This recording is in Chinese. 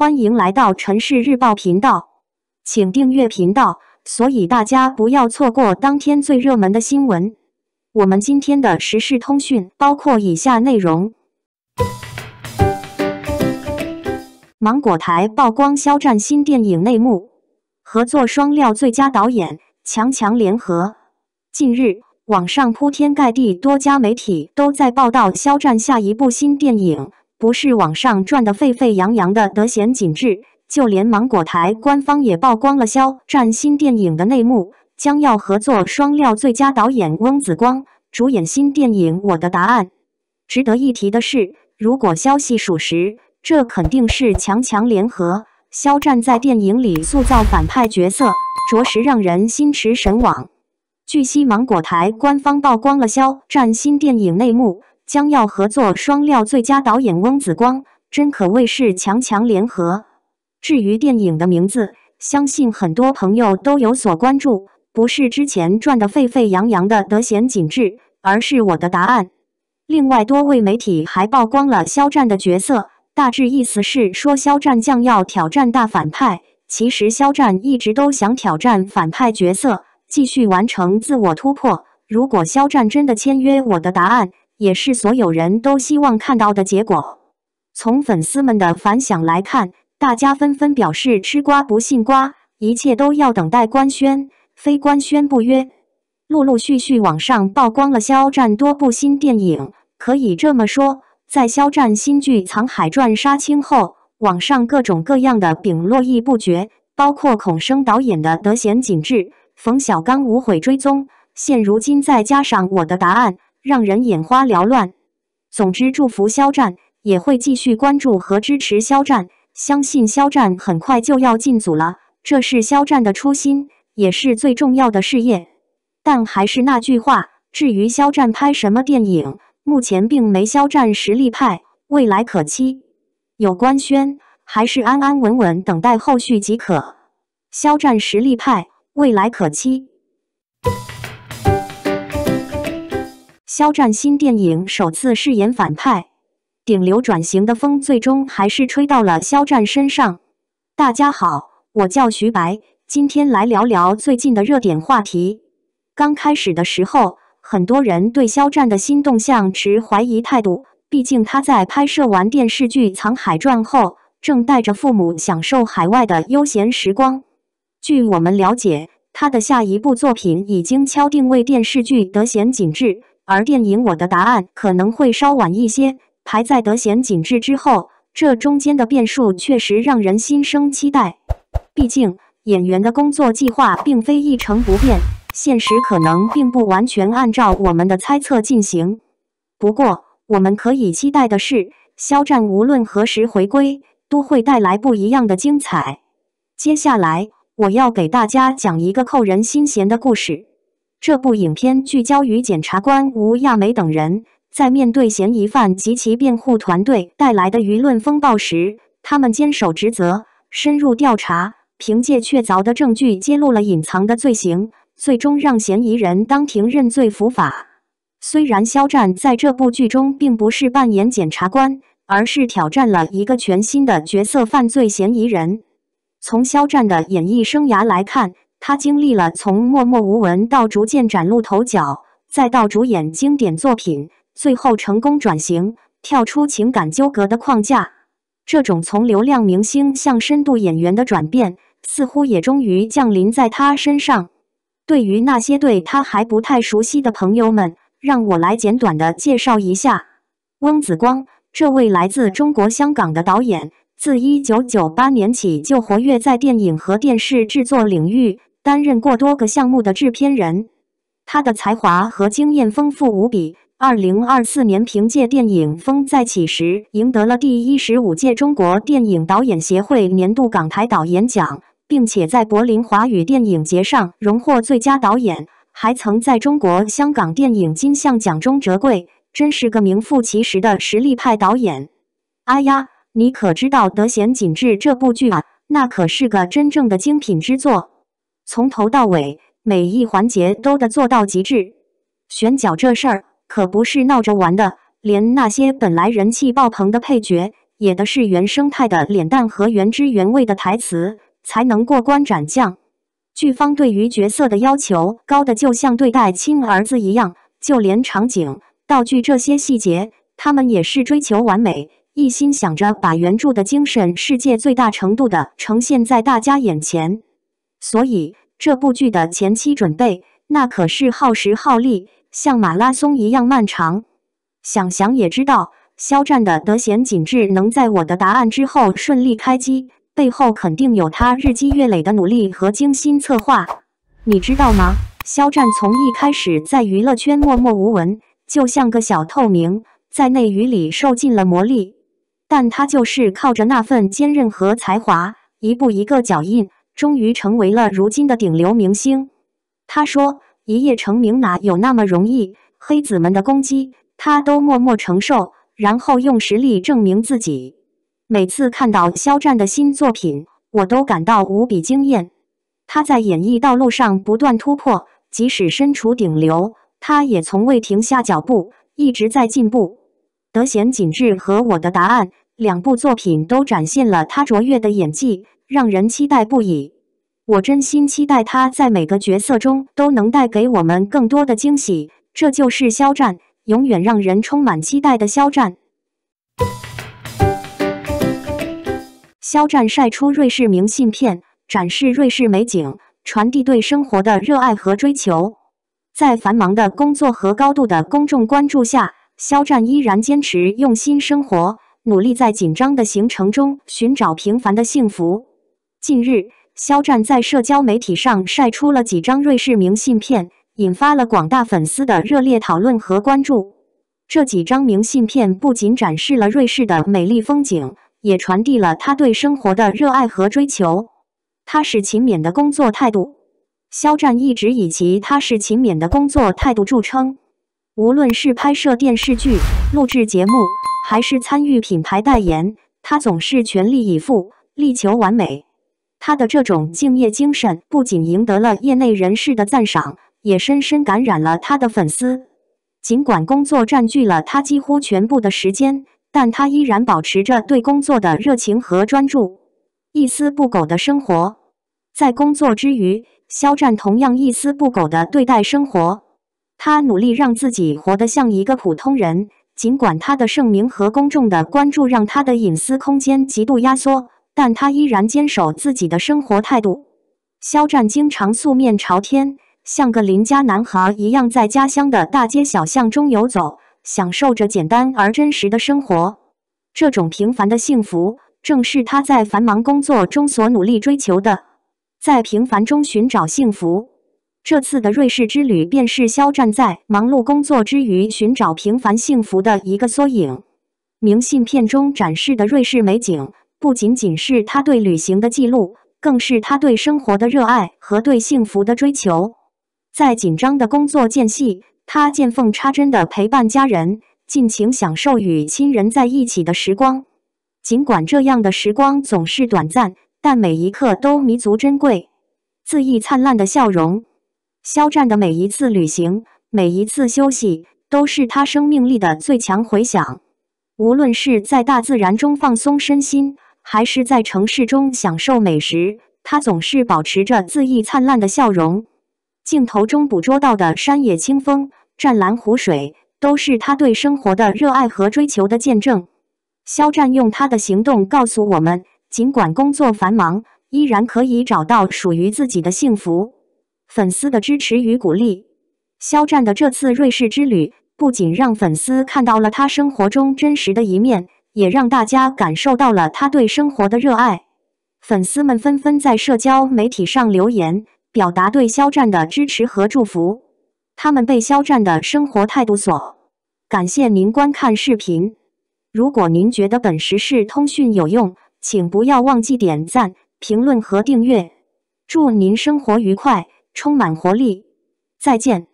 欢迎来到《城市日报》频道，请订阅频道，所以大家不要错过当天最热门的新闻。我们今天的时事通讯包括以下内容：芒果台曝光肖战新电影内幕，合作双料最佳导演，强强联合。近日，网上铺天盖地，多家媒体都在报道肖战下一部新电影。不是网上转的沸沸扬扬的《得闲紧致》，就连芒果台官方也曝光了肖战新电影的内幕，将要合作双料最佳导演翁子光，主演新电影《我的答案》。值得一提的是，如果消息属实，这肯定是强强联合。肖战在电影里塑造反派角色，着实让人心驰神往。据悉，芒果台官方曝光了肖战新电影内幕。将要合作双料最佳导演翁子光，真可谓是强强联合。至于电影的名字，相信很多朋友都有所关注，不是之前赚得沸沸扬扬的《德贤锦致》，而是我的答案。另外，多位媒体还曝光了肖战的角色，大致意思是说肖战将要挑战大反派。其实，肖战一直都想挑战反派角色，继续完成自我突破。如果肖战真的签约《我的答案》。也是所有人都希望看到的结果。从粉丝们的反响来看，大家纷纷表示“吃瓜不信瓜”，一切都要等待官宣，非官宣不约。陆陆续续，网上曝光了肖战多部新电影。可以这么说，在肖战新剧《藏海传》杀青后，网上各种各样的饼络绎不绝，包括孔笙导演的《德贤紧致》，冯小刚《无悔追踪》，现如今再加上我的答案。让人眼花缭乱。总之，祝福肖战，也会继续关注和支持肖战。相信肖战很快就要进组了，这是肖战的初心，也是最重要的事业。但还是那句话，至于肖战拍什么电影，目前并没肖战实力派，未来可期。有官宣还是安安稳稳等待后续即可。肖战实力派，未来可期。肖战新电影首次饰演反派，顶流转型的风最终还是吹到了肖战身上。大家好，我叫徐白，今天来聊聊最近的热点话题。刚开始的时候，很多人对肖战的新动向持怀疑态度，毕竟他在拍摄完电视剧《藏海传》后，正带着父母享受海外的悠闲时光。据我们了解，他的下一部作品已经敲定为电视剧《德贤锦志》。而电影《我的答案》可能会稍晚一些，排在《德贤紧致》之后。这中间的变数确实让人心生期待。毕竟演员的工作计划并非一成不变，现实可能并不完全按照我们的猜测进行。不过，我们可以期待的是，肖战无论何时回归，都会带来不一样的精彩。接下来，我要给大家讲一个扣人心弦的故事。这部影片聚焦于检察官吴亚美等人，在面对嫌疑犯及其辩护团队带来的舆论风暴时，他们坚守职责，深入调查，凭借确凿的证据揭露了隐藏的罪行，最终让嫌疑人当庭认罪伏法。虽然肖战在这部剧中并不是扮演检察官，而是挑战了一个全新的角色——犯罪嫌疑人。从肖战的演艺生涯来看，他经历了从默默无闻到逐渐崭露头角，再到主演经典作品，最后成功转型，跳出情感纠葛的框架。这种从流量明星向深度演员的转变，似乎也终于降临在他身上。对于那些对他还不太熟悉的朋友们，让我来简短的介绍一下翁子光这位来自中国香港的导演。自一九九八年起，就活跃在电影和电视制作领域。担任过多个项目的制片人，他的才华和经验丰富无比。二零二四年，凭借电影《风再起时》，赢得了第十五届中国电影导演协会年度港台导演奖，并且在柏林华语电影节上荣获最佳导演。还曾在中国香港电影金像奖中折桂，真是个名副其实的实力派导演。哎呀，你可知道《德贤锦志》这部剧啊？那可是个真正的精品之作。从头到尾，每一环节都得做到极致。选角这事儿可不是闹着玩的，连那些本来人气爆棚的配角，也的是原生态的脸蛋和原汁原味的台词，才能过关斩将。剧方对于角色的要求高的就像对待亲儿子一样，就连场景、道具这些细节，他们也是追求完美，一心想着把原著的精神世界最大程度的呈现在大家眼前。所以这部剧的前期准备，那可是耗时耗力，像马拉松一样漫长。想想也知道，肖战的《德贤紧致能在我的答案之后顺利开机，背后肯定有他日积月累的努力和精心策划。你知道吗？肖战从一开始在娱乐圈默默无闻，就像个小透明，在内娱里受尽了磨砺。但他就是靠着那份坚韧和才华，一步一个脚印。终于成为了如今的顶流明星。他说：“一夜成名哪有那么容易？黑子们的攻击，他都默默承受，然后用实力证明自己。”每次看到肖战的新作品，我都感到无比惊艳。他在演艺道路上不断突破，即使身处顶流，他也从未停下脚步，一直在进步。《德贤紧志》和《我的答案》两部作品都展现了他卓越的演技。让人期待不已，我真心期待他在每个角色中都能带给我们更多的惊喜。这就是肖战，永远让人充满期待的肖战。肖战晒出瑞士明信片，展示瑞士美景，传递对生活的热爱和追求。在繁忙的工作和高度的公众关注下，肖战依然坚持用心生活，努力在紧张的行程中寻找平凡的幸福。近日，肖战在社交媒体上晒出了几张瑞士明信片，引发了广大粉丝的热烈讨论和关注。这几张明信片不仅展示了瑞士的美丽风景，也传递了他对生活的热爱和追求。他是勤勉的工作态度。肖战一直以其他是勤勉的工作态度著称。无论是拍摄电视剧、录制节目，还是参与品牌代言，他总是全力以赴，力求完美。他的这种敬业精神不仅赢得了业内人士的赞赏，也深深感染了他的粉丝。尽管工作占据了他几乎全部的时间，但他依然保持着对工作的热情和专注，一丝不苟的生活。在工作之余，肖战同样一丝不苟地对待生活。他努力让自己活得像一个普通人，尽管他的盛名和公众的关注让他的隐私空间极度压缩。但他依然坚守自己的生活态度。肖战经常素面朝天，像个邻家男孩一样，在家乡的大街小巷中游走，享受着简单而真实的生活。这种平凡的幸福，正是他在繁忙工作中所努力追求的。在平凡中寻找幸福，这次的瑞士之旅便是肖战在忙碌工作之余寻找平凡幸福的一个缩影。明信片中展示的瑞士美景。不仅仅是他对旅行的记录，更是他对生活的热爱和对幸福的追求。在紧张的工作间隙，他见缝插针地陪伴家人，尽情享受与亲人在一起的时光。尽管这样的时光总是短暂，但每一刻都弥足珍贵。恣意灿烂的笑容，肖战的每一次旅行，每一次休息，都是他生命力的最强回响。无论是在大自然中放松身心，还是在城市中享受美食，他总是保持着恣意灿烂的笑容。镜头中捕捉到的山野清风、湛蓝湖水，都是他对生活的热爱和追求的见证。肖战用他的行动告诉我们：尽管工作繁忙，依然可以找到属于自己的幸福。粉丝的支持与鼓励，肖战的这次瑞士之旅不仅让粉丝看到了他生活中真实的一面。也让大家感受到了他对生活的热爱，粉丝们纷纷在社交媒体上留言，表达对肖战的支持和祝福。他们被肖战的生活态度所。感谢您观看视频，如果您觉得本时事通讯有用，请不要忘记点赞、评论和订阅。祝您生活愉快，充满活力。再见。